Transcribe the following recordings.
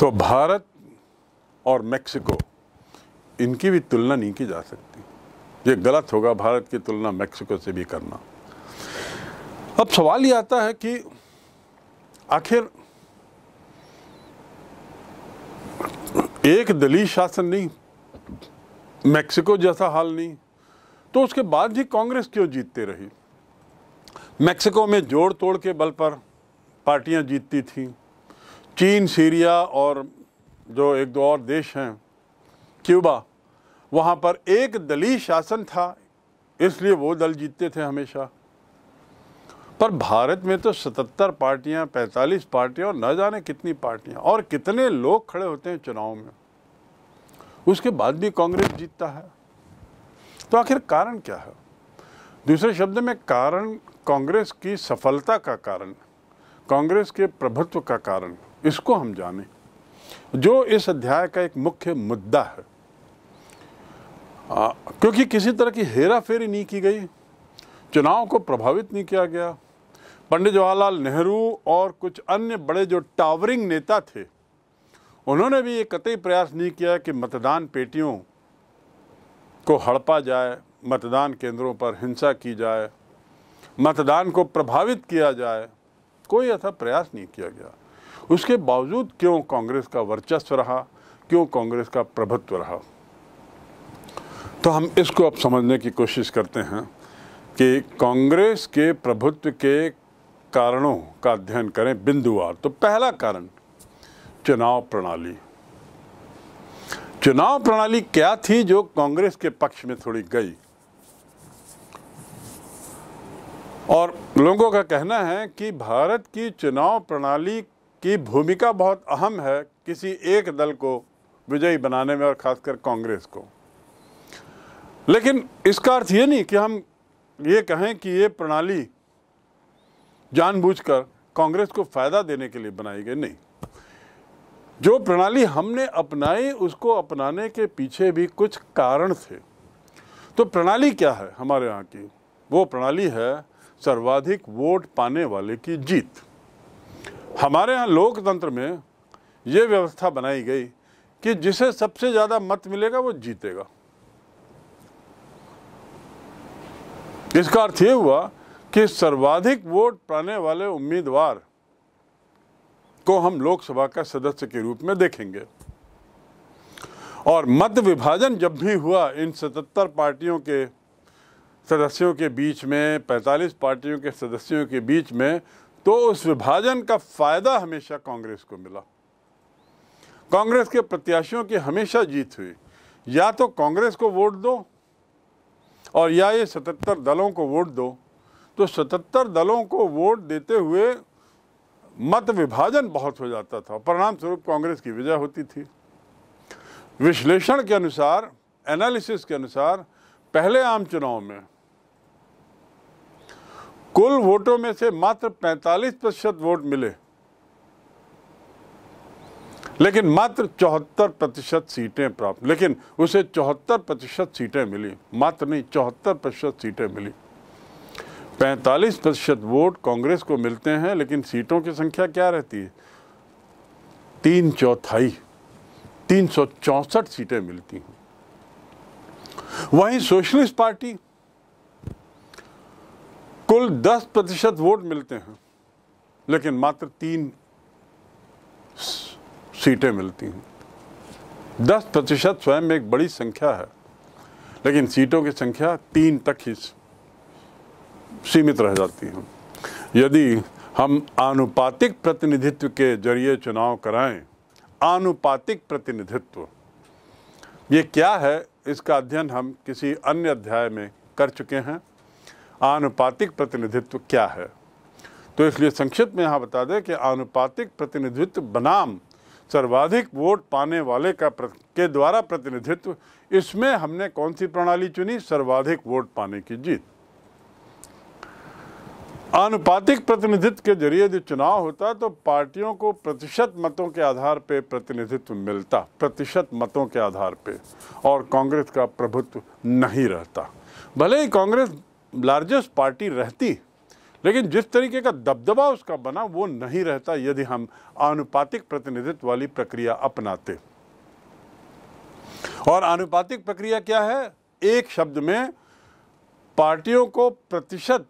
तो भारत और मेक्सिको इनकी भी तुलना नहीं की जा सकती ये गलत होगा भारत की तुलना मेक्सिको से भी करना अब सवाल ये आता है कि आखिर एक दलित शासन नहीं मेक्सिको जैसा हाल नहीं तो उसके बाद भी कांग्रेस क्यों जीतते रही मेक्सिको में जोड़ तोड़ के बल पर पार्टियां जीतती थीं चीन सीरिया और जो एक दो और देश हैं क्यूबा वहाँ पर एक दली शासन था इसलिए वो दल जीतते थे हमेशा पर भारत में तो 77 पार्टियां 45 पार्टियाँ और न जाने कितनी पार्टियां और कितने लोग खड़े होते हैं चुनाव में उसके बाद भी कांग्रेस जीतता है तो आखिर कारण क्या है दूसरे शब्द में कारण कांग्रेस की सफलता का कारण कांग्रेस के प्रभुत्व का कारण इसको हम जाने जो इस अध्याय का एक मुख्य मुद्दा है आ, क्योंकि किसी तरह की हेरा फेरी नहीं की गई चुनाव को प्रभावित नहीं किया गया पंडित जवाहरलाल नेहरू और कुछ अन्य बड़े जो टावरिंग नेता थे उन्होंने भी ये कतई प्रयास नहीं किया कि मतदान पेटियों को हड़पा जाए मतदान केंद्रों पर हिंसा की जाए मतदान को प्रभावित किया जाए कोई ऐसा प्रयास नहीं किया गया उसके बावजूद क्यों कांग्रेस का वर्चस्व रहा क्यों कांग्रेस का प्रभुत्व रहा तो हम इसको अब समझने की कोशिश करते हैं कि कांग्रेस के प्रभुत्व के कारणों का अध्ययन करें बिंदुवार तो पहला कारण चुनाव प्रणाली चुनाव प्रणाली क्या थी जो कांग्रेस के पक्ष में थोड़ी गई और लोगों का कहना है कि भारत की चुनाव प्रणाली की भूमिका बहुत अहम है किसी एक दल को विजयी बनाने में और ख़ासकर कांग्रेस को लेकिन इसका अर्थ ये नहीं कि हम ये कहें कि ये प्रणाली जानबूझकर कांग्रेस को फ़ायदा देने के लिए बनाई गई नहीं जो प्रणाली हमने अपनाई उसको अपनाने के पीछे भी कुछ कारण थे तो प्रणाली क्या है हमारे यहाँ की वो प्रणाली है सर्वाधिक वोट पाने वाले की जीत हमारे यहाँ लोकतंत्र में ये व्यवस्था बनाई गई कि जिसे सबसे ज़्यादा मत मिलेगा वो जीतेगा इसका अर्थ ये हुआ कि सर्वाधिक वोट पाने वाले उम्मीदवार को हम लोकसभा का सदस्य के रूप में देखेंगे और मत विभाजन जब भी हुआ इन 77 पार्टियों के सदस्यों के बीच में 45 पार्टियों के सदस्यों के बीच में तो उस विभाजन का फ़ायदा हमेशा कांग्रेस को मिला कांग्रेस के प्रत्याशियों की हमेशा जीत हुई या तो कांग्रेस को वोट दो और या ये सतहत्तर दलों को वोट दो तो सतहत्तर दलों को वोट देते हुए मत विभाजन बहुत हो जाता था परिणाम स्वरूप कांग्रेस की विजय होती थी विश्लेषण के अनुसार एनालिसिस के अनुसार पहले आम चुनाव में कुल वोटों में से मात्र 45 प्रतिशत वोट मिले लेकिन मात्र चौहत्तर प्रतिशत सीटें प्राप्त लेकिन उसे चौहत्तर प्रतिशत सीटें मिली मात्र नहीं चौहत्तर प्रतिशत सीटें मिली 45 प्रतिशत वोट कांग्रेस को मिलते हैं लेकिन सीटों की संख्या क्या रहती है तीन चौथाई तीन सीटें मिलती हैं वहीं सोशलिस्ट पार्टी कुल 10 प्रतिशत वोट मिलते हैं लेकिन मात्र तीन सीटें मिलती हैं 10 प्रतिशत स्वयं एक बड़ी संख्या है लेकिन सीटों की संख्या तीन तक ही सीमित रह जाती है यदि हम आनुपातिक प्रतिनिधित्व के जरिए चुनाव कराएं आनुपातिक प्रतिनिधित्व ये क्या है इसका अध्ययन हम किसी अन्य अध्याय में कर चुके हैं आनुपातिक प्रतिनिधित्व क्या है तो इसलिए संक्षिप्त में यहाँ बता दें कि आनुपातिक प्रतिनिधित्व बनाम सर्वाधिक वोट पाने वाले का प्र, के द्वारा प्रतिनिधित्व इसमें हमने कौन सी प्रणाली चुनी सर्वाधिक वोट पाने की जीत आनुपातिक प्रतिनिधित्व के जरिए जो चुनाव होता तो पार्टियों को प्रतिशत मतों के आधार पर प्रतिनिधित्व मिलता प्रतिशत मतों के आधार पर और कांग्रेस का प्रभुत्व नहीं रहता भले ही कांग्रेस लार्जेस्ट पार्टी रहती लेकिन जिस तरीके का दबदबा उसका बना वो नहीं रहता यदि हम आनुपातिक प्रतिनिधित्व वाली प्रक्रिया अपनाते और आनुपातिक प्रक्रिया क्या है एक शब्द में पार्टियों को प्रतिशत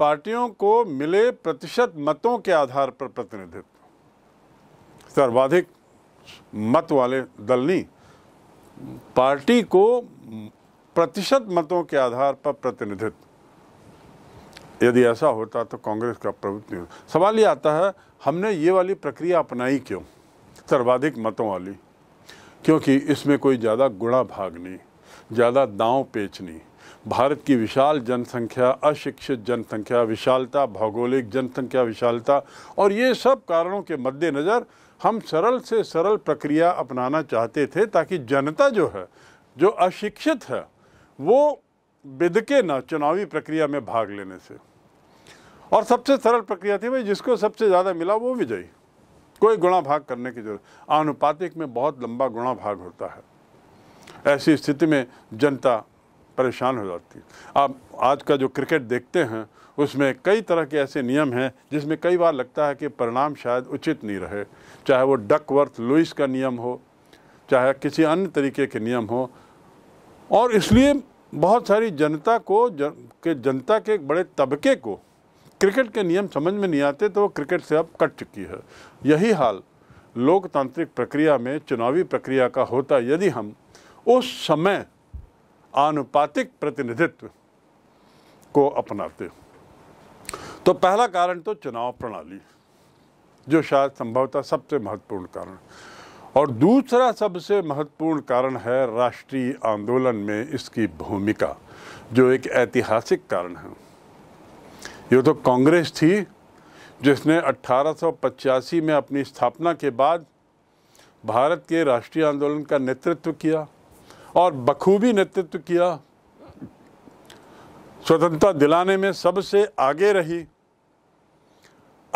पार्टियों को मिले प्रतिशत मतों के आधार पर प्रतिनिधित्व सर्वाधिक मत वाले दल नहीं पार्टी को प्रतिशत मतों के आधार पर प्रतिनिधित्व यदि ऐसा होता तो कांग्रेस का प्रभुत्व नहीं होता सवाल ये आता है हमने ये वाली प्रक्रिया अपनाई क्यों सर्वाधिक मतों वाली क्योंकि इसमें कोई ज़्यादा गुणा भाग नहीं ज़्यादा दाव पेच नहीं भारत की विशाल जनसंख्या अशिक्षित जनसंख्या विशालता भौगोलिक जनसंख्या विशालता और ये सब कारणों के मद्देनज़र हम सरल से सरल प्रक्रिया अपनाना चाहते थे ताकि जनता जो है जो अशिक्षित है वो बिदके ना चुनावी प्रक्रिया में भाग लेने से और सबसे सरल प्रक्रिया थी भाई जिसको सबसे ज़्यादा मिला वो विजयी कोई गुणा भाग करने की जरूरत आनुपातिक में बहुत लंबा गुणा भाग होता है ऐसी स्थिति में जनता परेशान हो जाती है आप आज का जो क्रिकेट देखते हैं उसमें कई तरह के ऐसे नियम हैं जिसमें कई बार लगता है कि परिणाम शायद उचित नहीं रहे चाहे वो डकवर्थ लुइस का नियम हो चाहे किसी अन्य तरीके के नियम हो और इसलिए बहुत सारी जनता को जन, के जनता के एक बड़े तबके को क्रिकेट के नियम समझ में नहीं आते तो वो क्रिकेट से अब कट चुकी है यही हाल लोकतांत्रिक प्रक्रिया में चुनावी प्रक्रिया का होता यदि हम उस समय आनुपातिक प्रतिनिधित्व को अपनाते तो पहला कारण तो चुनाव प्रणाली जो शायद संभवतः सबसे महत्वपूर्ण कारण और दूसरा सबसे महत्वपूर्ण कारण है राष्ट्रीय आंदोलन में इसकी भूमिका जो एक ऐतिहासिक कारण है ये तो कांग्रेस थी जिसने अट्ठारह में अपनी स्थापना के बाद भारत के राष्ट्रीय आंदोलन का नेतृत्व किया और बखूबी नेतृत्व किया स्वतंत्रता दिलाने में सबसे आगे रही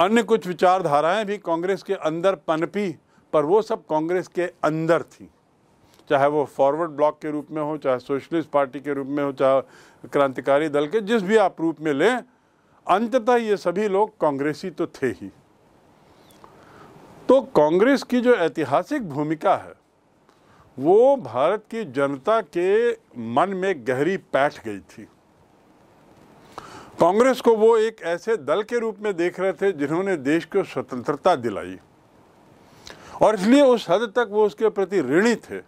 अन्य कुछ विचारधाराएं भी कांग्रेस के अंदर पनपी पर वो सब कांग्रेस के अंदर थी चाहे वो फॉरवर्ड ब्लॉक के रूप में हो चाहे सोशलिस्ट पार्टी के रूप में हो चाहे क्रांतिकारी दल के जिस भी आप रूप में लें अंततः ये सभी लोग कांग्रेसी तो थे ही तो कांग्रेस की जो ऐतिहासिक भूमिका है वो भारत की जनता के मन में गहरी पैठ गई थी कांग्रेस को वो एक ऐसे दल के रूप में देख रहे थे जिन्होंने देश को स्वतंत्रता दिलाई और इसलिए उस हद तक वो उसके प्रति ऋणी थे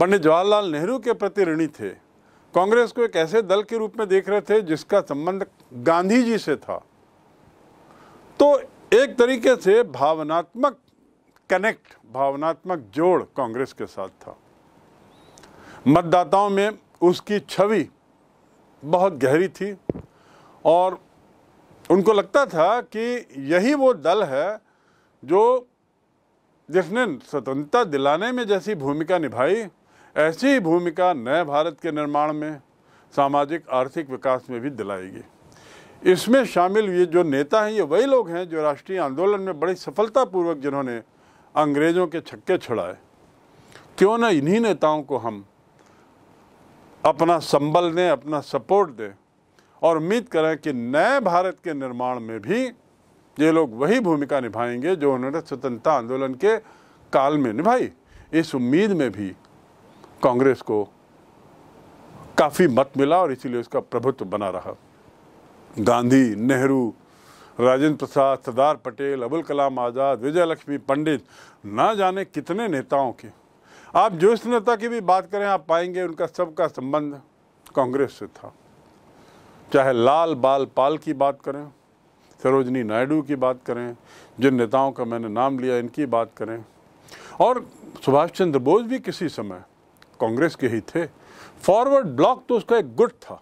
पंडित जवाहरलाल नेहरू के प्रति ऋणी थे कांग्रेस को एक ऐसे दल के रूप में देख रहे थे जिसका संबंध गांधी जी से था तो एक तरीके से भावनात्मक कनेक्ट भावनात्मक जोड़ कांग्रेस के साथ था मतदाताओं में उसकी छवि बहुत गहरी थी और उनको लगता था कि यही वो दल है जो जिसने स्वतंत्रता दिलाने में जैसी भूमिका निभाई ऐसी ही भूमिका नए भारत के निर्माण में सामाजिक आर्थिक विकास में भी दिलाएगी इसमें शामिल ये जो नेता हैं ये वही लोग हैं जो राष्ट्रीय आंदोलन में बड़ी सफलतापूर्वक जिन्होंने अंग्रेज़ों के छक्के छुड़ाए क्यों ना इन्हीं नेताओं को हम अपना संबल दें अपना सपोर्ट दें और उम्मीद करें कि नए भारत के निर्माण में भी ये लोग वही भूमिका निभाएंगे जो उन्होंने स्वतंत्रता आंदोलन के काल में निभाई इस उम्मीद में भी कांग्रेस को काफ़ी मत मिला और इसीलिए उसका प्रभुत्व बना रहा गांधी नेहरू राजेंद्र प्रसाद सरदार पटेल अबुल कलाम आज़ाद विजय लक्ष्मी पंडित ना जाने कितने नेताओं के आप जो इस नेता की भी बात करें आप पाएंगे उनका सबका संबंध कांग्रेस से था चाहे लाल बाल पाल की बात करें सरोजनी नायडू की बात करें जिन नेताओं का मैंने नाम लिया इनकी बात करें और सुभाष चंद्र बोस भी किसी समय कांग्रेस के ही थे फॉरवर्ड ब्लॉक तो उसका एक गुट था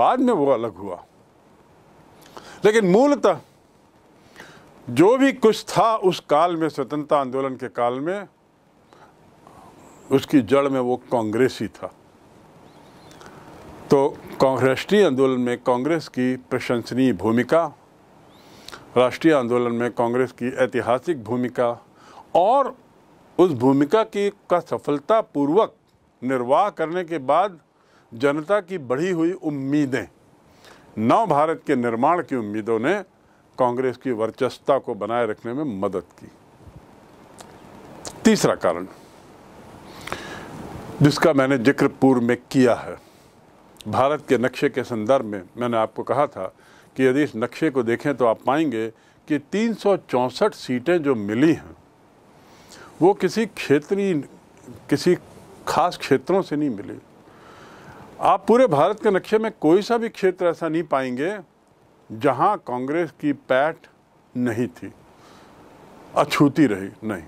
बाद में वो अलग हुआ लेकिन मूलतः जो भी कुछ था उस काल में स्वतंत्रता आंदोलन के काल में उसकी जड़ में वो कांग्रेस ही था तो राष्ट्रीय आंदोलन में कांग्रेस की प्रशंसनीय भूमिका राष्ट्रीय आंदोलन में कांग्रेस की ऐतिहासिक भूमिका और उस भूमिका की का सफलतापूर्वक निर्वाह करने के बाद जनता की बढ़ी हुई उम्मीदें नव भारत के निर्माण की उम्मीदों ने कांग्रेस की वर्चस्ता को बनाए रखने में मदद की तीसरा कारण जिसका मैंने जिक्र पूर्व में किया है भारत के नक्शे के संदर्भ में मैंने आपको कहा था कि यदि इस नक्शे को देखें तो आप पाएंगे कि तीन सीटें जो मिली हैं वो किसी क्षेत्रीय किसी खास क्षेत्रों से नहीं मिली आप पूरे भारत के नक्शे में कोई सा भी क्षेत्र ऐसा नहीं पाएंगे जहां कांग्रेस की पैठ नहीं थी अछूती रही नहीं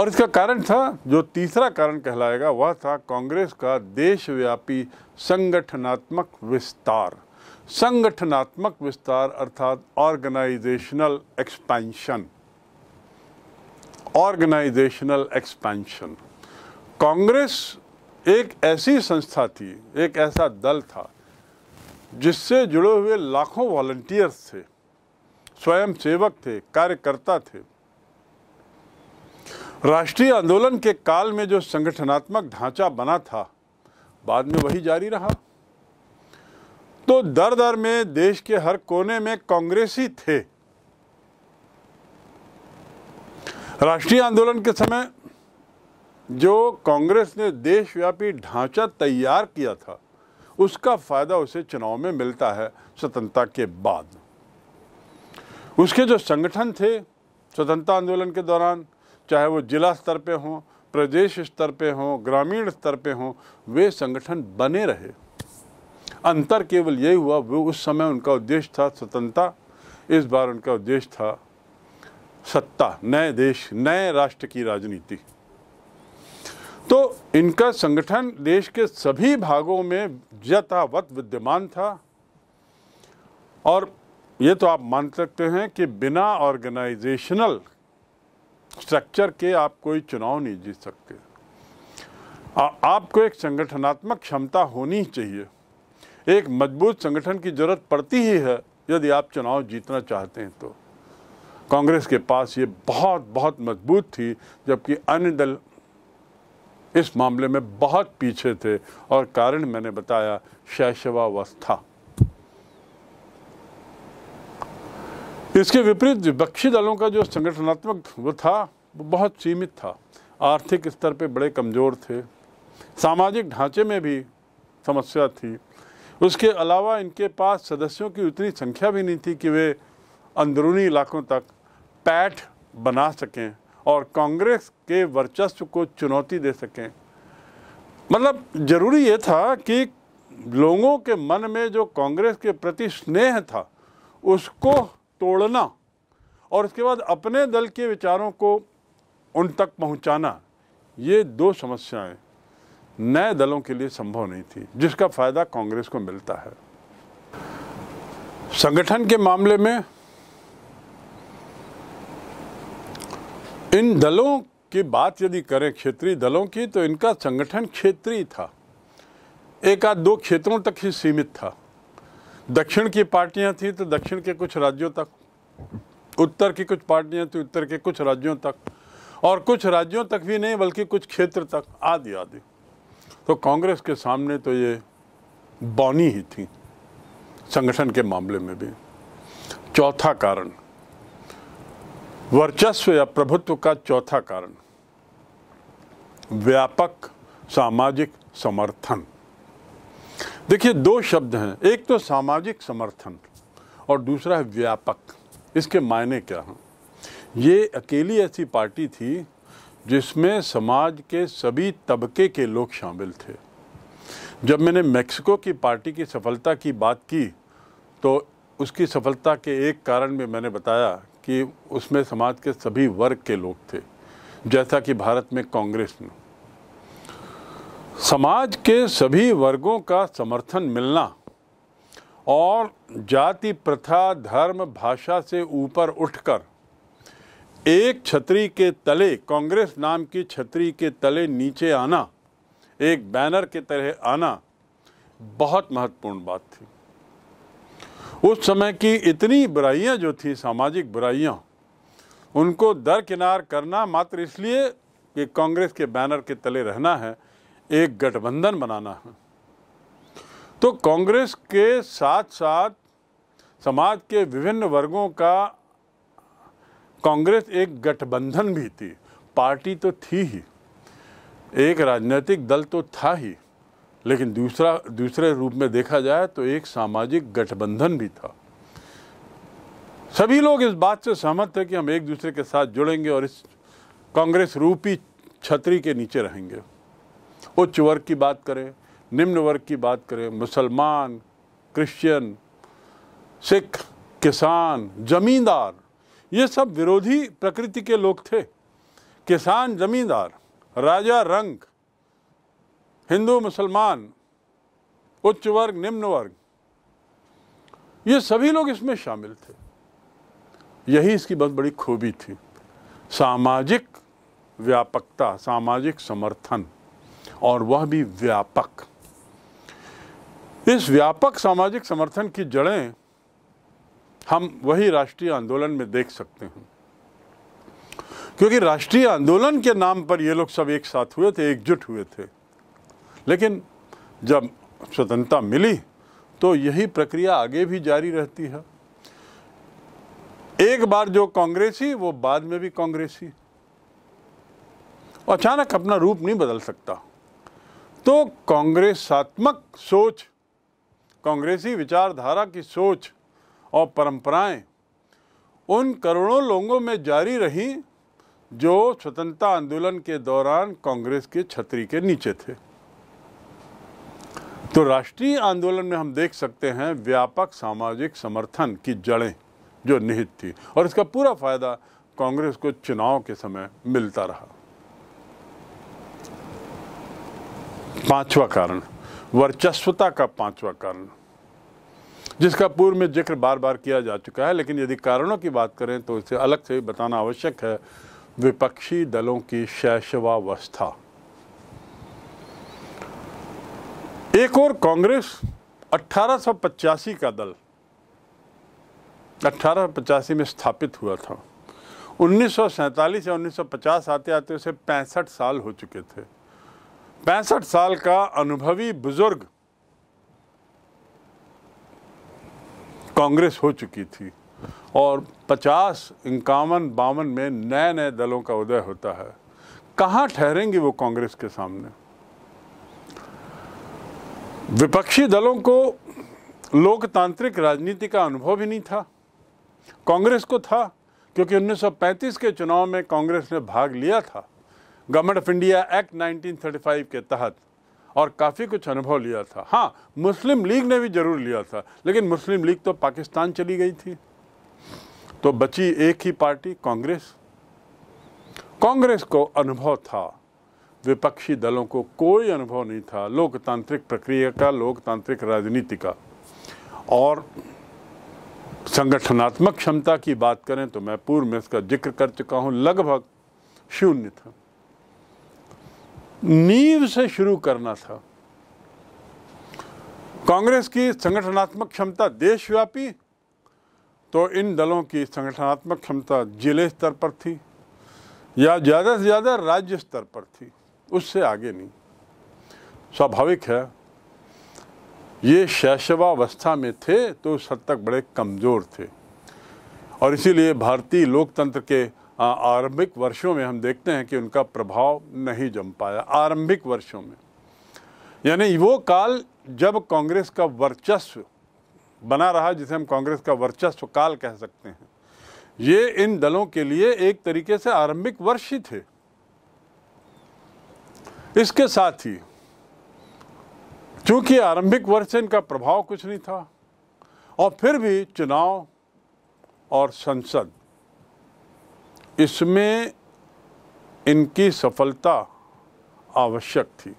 और इसका कारण था जो तीसरा कारण कहलाएगा वह था कांग्रेस का देशव्यापी संगठनात्मक विस्तार संगठनात्मक विस्तार अर्थात organisational expansion organisational expansion Congress एक ऐसी संस्था थी एक ऐसा दल था जिससे जुड़े हुए लाखों वॉलंटियर्स थे स्वयं सेवक थे कार्यकर्ता थे राष्ट्रीय आंदोलन के काल में जो संगठनात्मक ढांचा बना था बाद में वही जारी रहा तो दर दर में देश के हर कोने में कांग्रेसी थे राष्ट्रीय आंदोलन के समय जो कांग्रेस ने देशव्यापी ढांचा तैयार किया था उसका फायदा उसे चुनाव में मिलता है स्वतंत्रता के बाद उसके जो संगठन थे स्वतंत्रता आंदोलन के दौरान चाहे वो जिला स्तर पे हों प्रदेश स्तर पे हों ग्रामीण स्तर पे हों वे संगठन बने रहे अंतर केवल यही हुआ वो उस समय उनका उद्देश्य था स्वतंत्रता इस बार उनका उद्देश्य था सत्ता नए देश नए राष्ट्र की राजनीति तो इनका संगठन देश के सभी भागों में यथावत विद्यमान था और ये तो आप मान सकते हैं कि बिना ऑर्गेनाइजेशनल स्ट्रक्चर के आप कोई चुनाव नहीं जीत सकते आपको एक संगठनात्मक क्षमता होनी चाहिए एक मजबूत संगठन की ज़रूरत पड़ती ही है यदि आप चुनाव जीतना चाहते हैं तो कांग्रेस के पास ये बहुत बहुत मजबूत थी जबकि अन्य दल इस मामले में बहुत पीछे थे और कारण मैंने बताया शैशवावस्था इसके विपरीत विपक्षी दलों का जो संगठनात्मक वो था वो बहुत सीमित था आर्थिक स्तर पे बड़े कमज़ोर थे सामाजिक ढांचे में भी समस्या थी उसके अलावा इनके पास सदस्यों की उतनी संख्या भी नहीं थी कि वे अंदरूनी इलाकों तक पैठ बना सकें और कांग्रेस के वर्चस्व को चुनौती दे सकें मतलब ज़रूरी ये था कि लोगों के मन में जो कांग्रेस के प्रति स्नेह था उसको तोड़ना और उसके बाद अपने दल के विचारों को उन तक पहुंचाना ये दो समस्याएं नए दलों के लिए संभव नहीं थी जिसका फायदा कांग्रेस को मिलता है संगठन के मामले में इन दलों की बात यदि करें क्षेत्रीय दलों की तो इनका संगठन क्षेत्रीय था एक आध दो क्षेत्रों तक ही सीमित था दक्षिण की पार्टियां थी तो दक्षिण के कुछ राज्यों तक उत्तर की कुछ पार्टियां थी उत्तर के कुछ राज्यों तक और कुछ राज्यों तक भी नहीं बल्कि कुछ क्षेत्र तक आदि आदि तो कांग्रेस के सामने तो ये बौनी ही थी संगठन के मामले में भी चौथा कारण वर्चस्व या प्रभुत्व का चौथा कारण व्यापक सामाजिक समर्थन देखिए दो शब्द हैं एक तो सामाजिक समर्थन और दूसरा है व्यापक इसके मायने क्या हैं ये अकेली ऐसी पार्टी थी जिसमें समाज के सभी तबके के लोग शामिल थे जब मैंने मेक्सिको की पार्टी की सफलता की बात की तो उसकी सफलता के एक कारण भी मैंने बताया कि उसमें समाज के सभी वर्ग के लोग थे जैसा कि भारत में कांग्रेस में समाज के सभी वर्गों का समर्थन मिलना और जाति प्रथा धर्म भाषा से ऊपर उठकर एक छतरी के तले कांग्रेस नाम की छतरी के तले नीचे आना एक बैनर के तरह आना बहुत महत्वपूर्ण बात थी उस समय की इतनी बुराइयां जो थी सामाजिक बुराइयां उनको दरकिनार करना मात्र इसलिए कि कांग्रेस के बैनर के तले रहना है एक गठबंधन बनाना है तो कांग्रेस के साथ साथ समाज के विभिन्न वर्गों का कांग्रेस एक गठबंधन भी थी पार्टी तो थी ही एक राजनीतिक दल तो था ही लेकिन दूसरा दूसरे रूप में देखा जाए तो एक सामाजिक गठबंधन भी था सभी लोग इस बात से सहमत थे कि हम एक दूसरे के साथ जुड़ेंगे और इस कांग्रेस रूपी छतरी के नीचे रहेंगे उच्च वर्ग की बात करें निम्न वर्ग की बात करें मुसलमान क्रिश्चियन सिख किसान जमींदार ये सब विरोधी प्रकृति के लोग थे किसान जमींदार राजा रंग हिंदू मुसलमान उच्च वर्ग निम्न वर्ग ये सभी लोग इसमें शामिल थे यही इसकी बहुत बड़ी खूबी थी सामाजिक व्यापकता सामाजिक समर्थन और वह भी व्यापक इस व्यापक सामाजिक समर्थन की जड़ें हम वही राष्ट्रीय आंदोलन में देख सकते हैं क्योंकि राष्ट्रीय आंदोलन के नाम पर ये लोग सब एक साथ हुए थे एकजुट हुए थे लेकिन जब स्वतंत्रता मिली तो यही प्रक्रिया आगे भी जारी रहती है एक बार जो कांग्रेसी वो बाद में भी कांग्रेसी अचानक अपना रूप नहीं बदल सकता तो कांग्रेसात्मक सोच कांग्रेसी विचारधारा की सोच और परंपराएं उन करोड़ों लोगों में जारी रहीं जो स्वतंत्रता आंदोलन के दौरान कांग्रेस के छतरी के नीचे थे तो राष्ट्रीय आंदोलन में हम देख सकते हैं व्यापक सामाजिक समर्थन की जड़ें जो निहित थी और इसका पूरा फायदा कांग्रेस को चुनाव के समय मिलता रहा पांचवा कारण वर्चस्वता का पांचवा कारण जिसका पूर्व में जिक्र बार बार किया जा चुका है लेकिन यदि कारणों की बात करें तो इसे अलग से बताना आवश्यक है विपक्षी दलों की शैशवावस्था एक और कांग्रेस 1885 का दल 1885 में स्थापित हुआ था उन्नीस या 1950 आते आते उसे पैंसठ साल हो चुके थे पैंसठ साल का अनुभवी बुजुर्ग कांग्रेस हो चुकी थी और पचास इक्यावन बावन में नए नए दलों का उदय होता है कहाँ ठहरेंगी वो कांग्रेस के सामने विपक्षी दलों को लोकतांत्रिक राजनीति का अनुभव ही नहीं था कांग्रेस को था क्योंकि 1935 के चुनाव में कांग्रेस ने भाग लिया था गवर्नमेंट ऑफ इंडिया एक्ट 1935 के तहत और काफ़ी कुछ अनुभव लिया था हाँ मुस्लिम लीग ने भी ज़रूर लिया था लेकिन मुस्लिम लीग तो पाकिस्तान चली गई थी तो बची एक ही पार्टी कांग्रेस कांग्रेस को अनुभव था विपक्षी दलों को कोई अनुभव नहीं था लोकतांत्रिक प्रक्रिया का लोकतांत्रिक राजनीति का और संगठनात्मक क्षमता की बात करें तो मैं पूर्व में इसका जिक्र कर चुका हूं लगभग शून्य था नींव से शुरू करना था कांग्रेस की संगठनात्मक क्षमता देशव्यापी तो इन दलों की संगठनात्मक क्षमता जिले स्तर पर थी या ज़्यादा से ज़्यादा राज्य स्तर पर थी उससे आगे नहीं स्वाभाविक है ये शैशवावस्था में थे तो उस हद तक बड़े कमज़ोर थे और इसीलिए भारतीय लोकतंत्र के आरंभिक वर्षों में हम देखते हैं कि उनका प्रभाव नहीं जम पाया आरंभिक वर्षों में यानी वो काल जब कांग्रेस का वर्चस्व बना रहा जिसे हम कांग्रेस का वर्चस्व काल कह सकते हैं ये इन दलों के लिए एक तरीके से आरंभिक वर्ष ही थे इसके साथ ही चूंकि आरंभिक वर्ष से इनका प्रभाव कुछ नहीं था और फिर भी चुनाव और संसद इसमें इनकी सफलता आवश्यक थी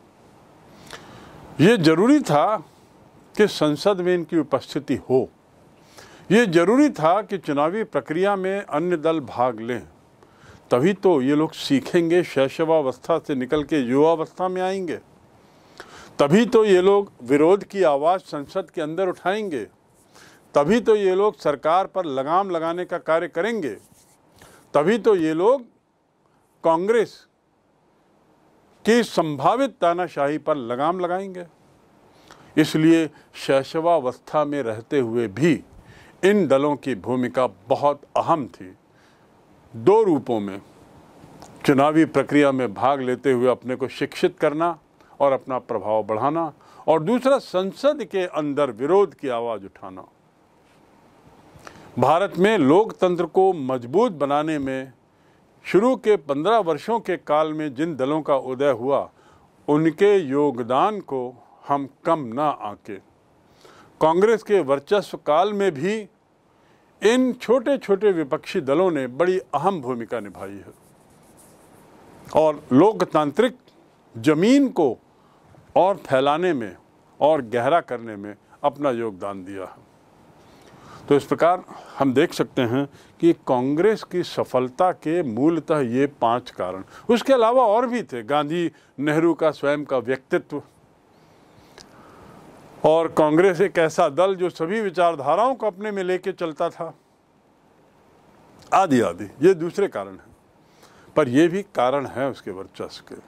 ये जरूरी था कि संसद में इनकी उपस्थिति हो ये जरूरी था कि चुनावी प्रक्रिया में अन्य दल भाग लें तभी तो ये लोग सीखेंगे शैशवावस्था से निकल के युवावस्था में आएंगे तभी तो ये लोग विरोध की आवाज़ संसद के अंदर उठाएंगे तभी तो ये लोग सरकार पर लगाम लगाने का कार्य करेंगे तभी तो ये लोग कांग्रेस की संभावित तानाशाही पर लगाम लगाएंगे इसलिए शैशवावस्था में रहते हुए भी इन दलों की भूमिका बहुत अहम थी दो रूपों में चुनावी प्रक्रिया में भाग लेते हुए अपने को शिक्षित करना और अपना प्रभाव बढ़ाना और दूसरा संसद के अंदर विरोध की आवाज़ उठाना भारत में लोकतंत्र को मजबूत बनाने में शुरू के पंद्रह वर्षों के काल में जिन दलों का उदय हुआ उनके योगदान को हम कम ना आके कांग्रेस के वर्चस्व काल में भी इन छोटे छोटे विपक्षी दलों ने बड़ी अहम भूमिका निभाई है और लोकतांत्रिक जमीन को और फैलाने में और गहरा करने में अपना योगदान दिया है तो इस प्रकार हम देख सकते हैं कि कांग्रेस की सफलता के मूलतः ये पांच कारण उसके अलावा और भी थे गांधी नेहरू का स्वयं का व्यक्तित्व और कांग्रेस एक ऐसा दल जो सभी विचारधाराओं को अपने में लेके चलता था आदि आदि ये दूसरे कारण हैं पर यह भी कारण है उसके वर्चस्व के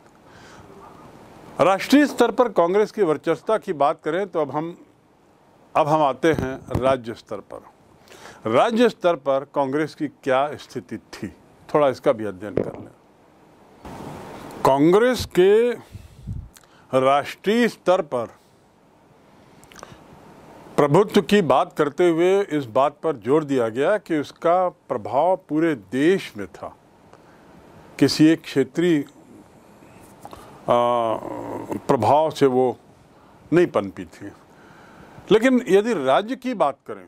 राष्ट्रीय स्तर पर कांग्रेस की वर्चस्वता की बात करें तो अब हम अब हम आते हैं राज्य स्तर पर राज्य स्तर पर कांग्रेस की क्या स्थिति थी थोड़ा इसका भी अध्ययन कर लें कांग्रेस के राष्ट्रीय स्तर पर प्रभुत्व की बात करते हुए इस बात पर जोर दिया गया कि उसका प्रभाव पूरे देश में था किसी एक क्षेत्रीय प्रभाव से वो नहीं पनपी थी लेकिन यदि राज्य की बात करें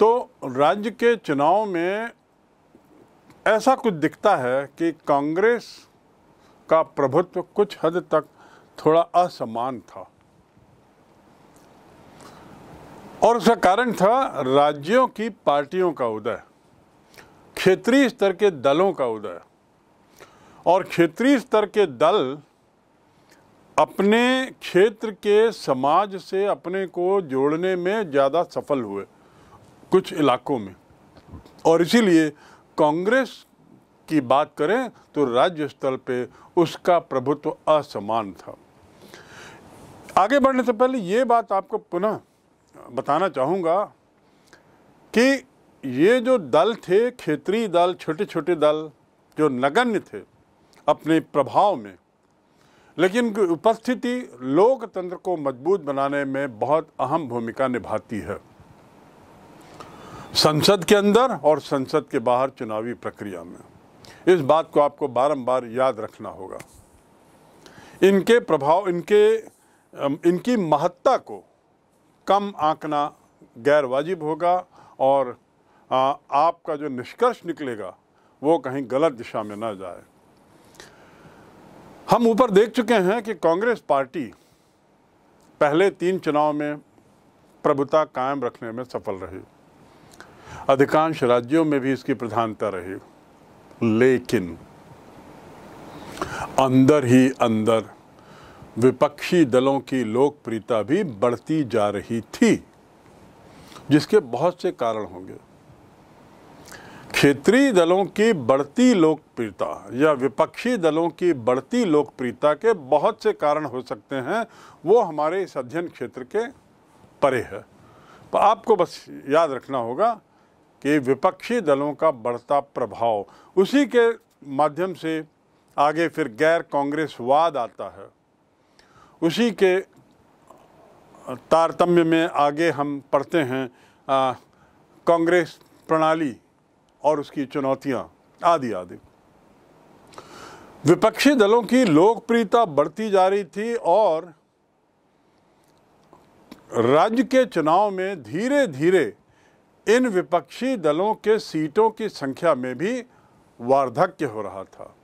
तो राज्य के चुनाव में ऐसा कुछ दिखता है कि कांग्रेस का प्रभुत्व कुछ हद तक थोड़ा असमान था और उसका कारण था राज्यों की पार्टियों का उदय क्षेत्रीय स्तर के दलों का उदय और क्षेत्रीय स्तर के दल अपने क्षेत्र के समाज से अपने को जोड़ने में ज़्यादा सफल हुए कुछ इलाकों में और इसीलिए कांग्रेस की बात करें तो राज्य स्तर पे उसका प्रभुत्व असमान था आगे बढ़ने से पहले ये बात आपको पुनः बताना चाहूँगा कि ये जो दल थे क्षेत्रीय दल छोटे छोटे दल जो नगण्य थे अपने प्रभाव में लेकिन उपस्थिति लोकतंत्र को मजबूत बनाने में बहुत अहम भूमिका निभाती है संसद के अंदर और संसद के बाहर चुनावी प्रक्रिया में इस बात को आपको बारंबार याद रखना होगा इनके प्रभाव इनके इनकी महत्ता को कम आंकना गैर वाजिब होगा और आपका जो निष्कर्ष निकलेगा वो कहीं गलत दिशा में ना जाए हम ऊपर देख चुके हैं कि कांग्रेस पार्टी पहले तीन चुनाव में प्रभुता कायम रखने में सफल रही अधिकांश राज्यों में भी इसकी प्रधानता रही लेकिन अंदर ही अंदर विपक्षी दलों की लोकप्रियता भी बढ़ती जा रही थी जिसके बहुत से कारण होंगे क्षेत्रीय दलों की बढ़ती लोकप्रियता या विपक्षी दलों की बढ़ती लोकप्रियता के बहुत से कारण हो सकते हैं वो हमारे इस अध्ययन क्षेत्र के परे है तो आपको बस याद रखना होगा कि विपक्षी दलों का बढ़ता प्रभाव उसी के माध्यम से आगे फिर गैर कांग्रेसवाद आता है उसी के तारतम्य में आगे हम पढ़ते हैं कांग्रेस प्रणाली और उसकी चुनौतियां आदि आदि विपक्षी दलों की लोकप्रियता बढ़ती जा रही थी और राज्य के चुनाव में धीरे धीरे इन विपक्षी दलों के सीटों की संख्या में भी वार्धक्य हो रहा था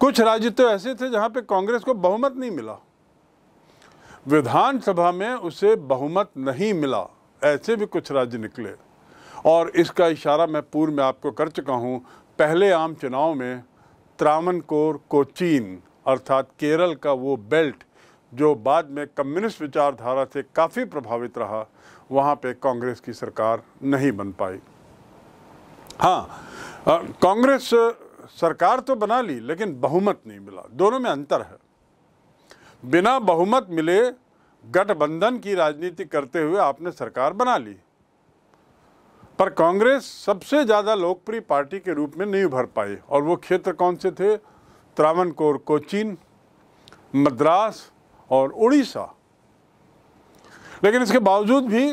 कुछ राज्य तो ऐसे थे जहां पे कांग्रेस को बहुमत नहीं मिला विधानसभा में उसे बहुमत नहीं मिला ऐसे भी कुछ राज्य निकले और इसका इशारा मैं पूर्व में आपको कर चुका हूँ पहले आम चुनाव में को कोचीन अर्थात केरल का वो बेल्ट जो बाद में कम्युनिस्ट विचारधारा से काफ़ी प्रभावित रहा वहाँ पे कांग्रेस की सरकार नहीं बन पाई हाँ कांग्रेस सरकार तो बना ली लेकिन बहुमत नहीं मिला दोनों में अंतर है बिना बहुमत मिले गठबंधन की राजनीति करते हुए आपने सरकार बना ली पर कांग्रेस सबसे ज़्यादा लोकप्रिय पार्टी के रूप में नहीं उभर पाई और वो क्षेत्र कौन से थे त्रावणकोर कोचीन मद्रास और उड़ीसा लेकिन इसके बावजूद भी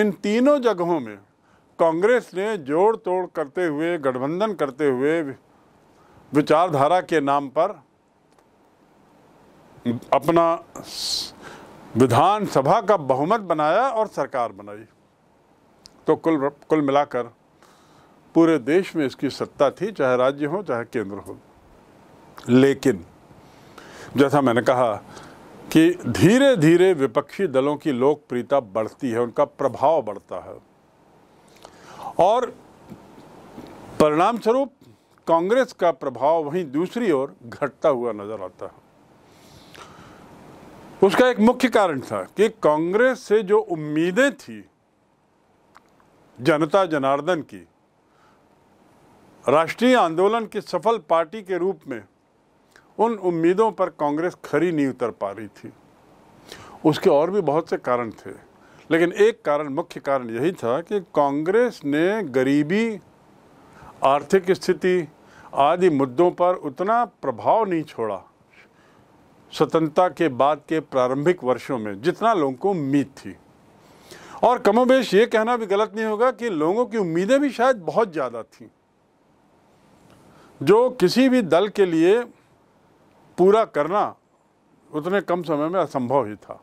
इन तीनों जगहों में कांग्रेस ने जोड़ तोड़ करते हुए गठबंधन करते हुए विचारधारा के नाम पर अपना विधानसभा का बहुमत बनाया और सरकार बनाई तो कुल कुल मिलाकर पूरे देश में इसकी सत्ता थी चाहे राज्य हो चाहे केंद्र हो लेकिन जैसा मैंने कहा कि धीरे धीरे विपक्षी दलों की लोकप्रियता बढ़ती है उनका प्रभाव बढ़ता है और परिणाम स्वरूप कांग्रेस का प्रभाव वहीं दूसरी ओर घटता हुआ नजर आता है उसका एक मुख्य कारण था कि कांग्रेस से जो उम्मीदें थी जनता जनार्दन की राष्ट्रीय आंदोलन की सफल पार्टी के रूप में उन उम्मीदों पर कांग्रेस खरी नहीं उतर पा रही थी उसके और भी बहुत से कारण थे लेकिन एक कारण मुख्य कारण यही था कि कांग्रेस ने गरीबी आर्थिक स्थिति आदि मुद्दों पर उतना प्रभाव नहीं छोड़ा स्वतंत्रता के बाद के प्रारंभिक वर्षों में जितना लोगों को उम्मीद थी और कमोबेश ये कहना भी गलत नहीं होगा कि लोगों की उम्मीदें भी शायद बहुत ज़्यादा थीं जो किसी भी दल के लिए पूरा करना उतने कम समय में असंभव ही था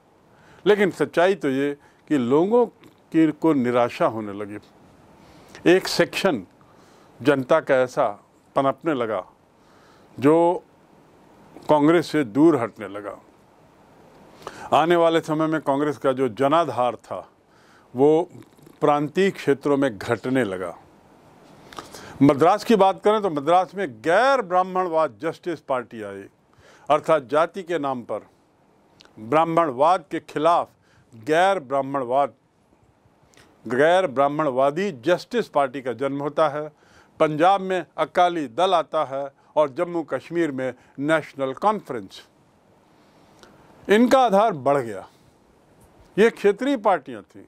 लेकिन सच्चाई तो ये कि लोगों की को निराशा होने लगी एक सेक्शन जनता का ऐसा पनपने लगा जो कांग्रेस से दूर हटने लगा आने वाले समय में कांग्रेस का जो जनाधार था वो प्रांतीय क्षेत्रों में घटने लगा मद्रास की बात करें तो मद्रास में गैर ब्राह्मणवाद जस्टिस पार्टी आई अर्थात जाति के नाम पर ब्राह्मणवाद के खिलाफ गैर ब्राह्मणवाद गैर ब्राह्मणवादी जस्टिस पार्टी का जन्म होता है पंजाब में अकाली दल आता है और जम्मू कश्मीर में नेशनल कॉन्फ्रेंस इनका आधार बढ़ गया ये क्षेत्रीय पार्टियां थीं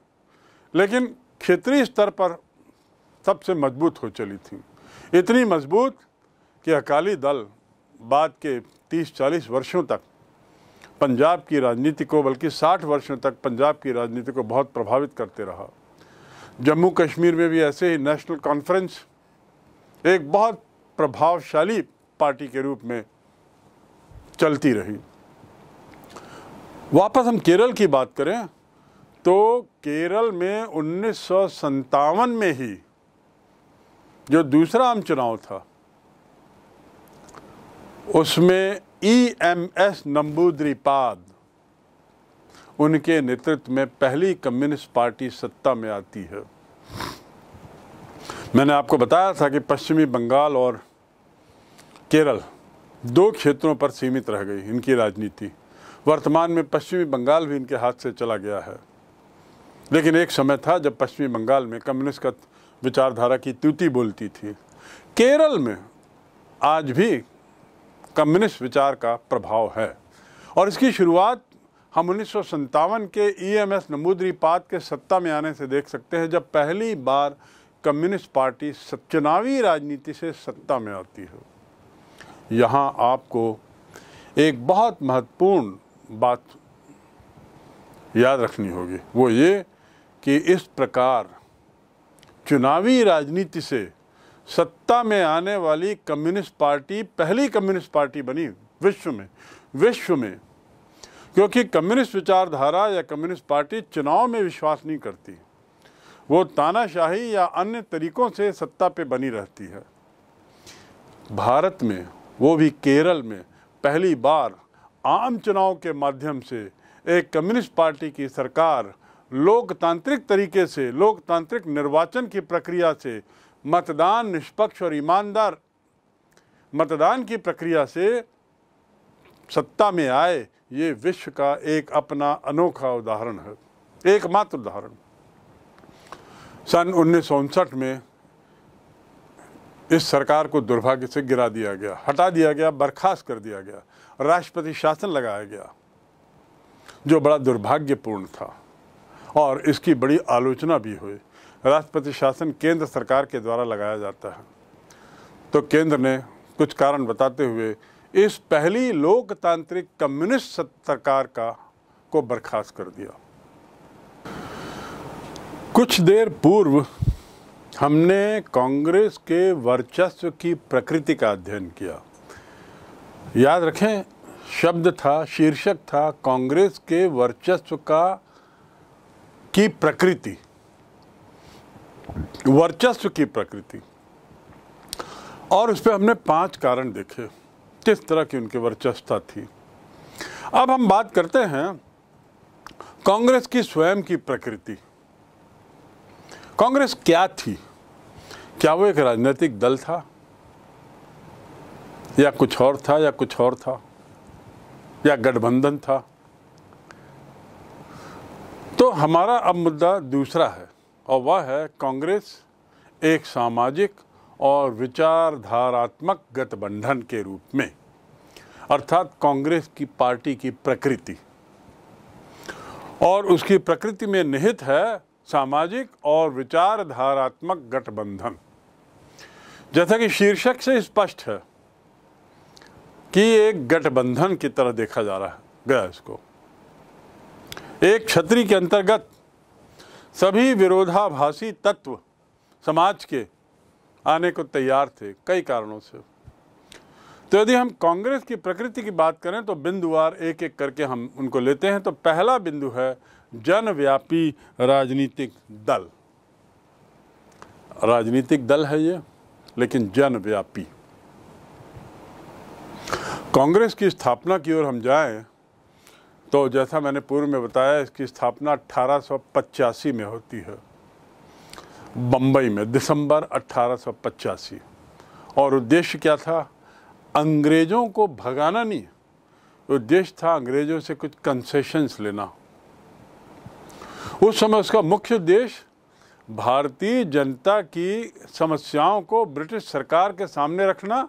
लेकिन क्षेत्रीय स्तर पर सबसे मजबूत हो चली थी इतनी मजबूत कि अकाली दल बाद के 30-40 वर्षों तक पंजाब की राजनीति को बल्कि 60 वर्षों तक पंजाब की राजनीति को बहुत प्रभावित करते रहा जम्मू कश्मीर में भी ऐसे ही नेशनल कॉन्फ्रेंस एक बहुत प्रभावशाली पार्टी के रूप में चलती रही वापस हम केरल की बात करें तो केरल में उन्नीस में ही जो दूसरा आम चुनाव था उसमें ई एम एस नंबूद्रीपाद उनके नेतृत्व में पहली कम्युनिस्ट पार्टी सत्ता में आती है मैंने आपको बताया था कि पश्चिमी बंगाल और केरल दो क्षेत्रों पर सीमित रह गई इनकी राजनीति वर्तमान में पश्चिमी बंगाल भी इनके हाथ से चला गया है लेकिन एक समय था जब पश्चिमी बंगाल में कम्युनिस्ट का विचारधारा की त्युति बोलती थी केरल में आज भी कम्युनिस्ट विचार का प्रभाव है और इसकी शुरुआत हम उन्नीस के ईएमएस e नमूदरी पात के सत्ता में आने से देख सकते हैं जब पहली बार कम्युनिस्ट पार्टी चुनावी राजनीति से सत्ता में आती है यहाँ आपको एक बहुत महत्वपूर्ण बात याद रखनी होगी वो ये कि इस प्रकार चुनावी राजनीति से सत्ता में आने वाली कम्युनिस्ट पार्टी पहली कम्युनिस्ट पार्टी बनी विश्व में विश्व में क्योंकि कम्युनिस्ट विचारधारा या कम्युनिस्ट पार्टी चुनाव में विश्वास नहीं करती वो तानाशाही या अन्य तरीकों से सत्ता पे बनी रहती है भारत में वो भी केरल में पहली बार आम चुनाव के माध्यम से एक कम्युनिस्ट पार्टी की सरकार लोकतांत्रिक तरीके से लोकतांत्रिक निर्वाचन की प्रक्रिया से मतदान निष्पक्ष और ईमानदार मतदान की प्रक्रिया से सत्ता में आए ये विश्व का एक अपना अनोखा उदाहरण है एकमात्र उदाहरण सन उन्नीस में इस सरकार को दुर्भाग्य से गिरा दिया गया हटा दिया गया बर्खास्त कर दिया गया राष्ट्रपति शासन लगाया गया जो बड़ा दुर्भाग्यपूर्ण था और इसकी बड़ी आलोचना भी हुई राष्ट्रपति शासन केंद्र सरकार के द्वारा लगाया जाता है तो केंद्र ने कुछ कारण बताते हुए इस पहली लोकतांत्रिक कम्युनिस्ट सरकार का को बर्खास्त कर दिया कुछ देर पूर्व हमने कांग्रेस के वर्चस्व की प्रकृति का अध्ययन किया याद रखें शब्द था शीर्षक था कांग्रेस के वर्चस्व का की प्रकृति वर्चस्व की प्रकृति और उस पर हमने पांच कारण देखे किस तरह की उनकी वर्चस्वता थी अब हम बात करते हैं कांग्रेस की स्वयं की प्रकृति कांग्रेस क्या थी क्या वो एक राजनीतिक दल था या कुछ और था या कुछ और था या गठबंधन था तो हमारा अब मुद्दा दूसरा है और वह है कांग्रेस एक सामाजिक और विचारधारात्मक गठबंधन के रूप में अर्थात कांग्रेस की पार्टी की प्रकृति और उसकी प्रकृति में निहित है सामाजिक और विचारधारात्मक गठबंधन जैसा कि शीर्षक से स्पष्ट है कि एक गठबंधन की तरह देखा जा रहा है गया इसको एक छतरी के अंतर्गत सभी विरोधाभासी तत्व समाज के आने को तैयार थे कई कारणों से तो यदि हम कांग्रेस की प्रकृति की बात करें तो बिंदुवार एक एक करके हम उनको लेते हैं तो पहला बिंदु है जनव्यापी राजनीतिक दल राजनीतिक दल है ये लेकिन जनव्यापी कांग्रेस की स्थापना की ओर हम जाएं तो जैसा मैंने पूर्व में बताया इसकी स्थापना अट्ठारह में होती है बम्बई में दिसंबर अट्ठारह और उद्देश्य क्या था अंग्रेज़ों को भगाना नहीं उद्देश्य था अंग्रेज़ों से कुछ कंसेशंस लेना उस समय उसका मुख्य उद्देश्य भारतीय जनता की समस्याओं को ब्रिटिश सरकार के सामने रखना